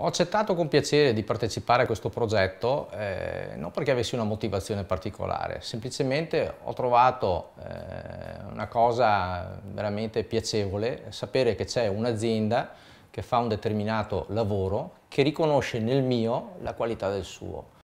Ho accettato con piacere di partecipare a questo progetto eh, non perché avessi una motivazione particolare, semplicemente ho trovato eh, una cosa veramente piacevole, sapere che c'è un'azienda che fa un determinato lavoro che riconosce nel mio la qualità del suo.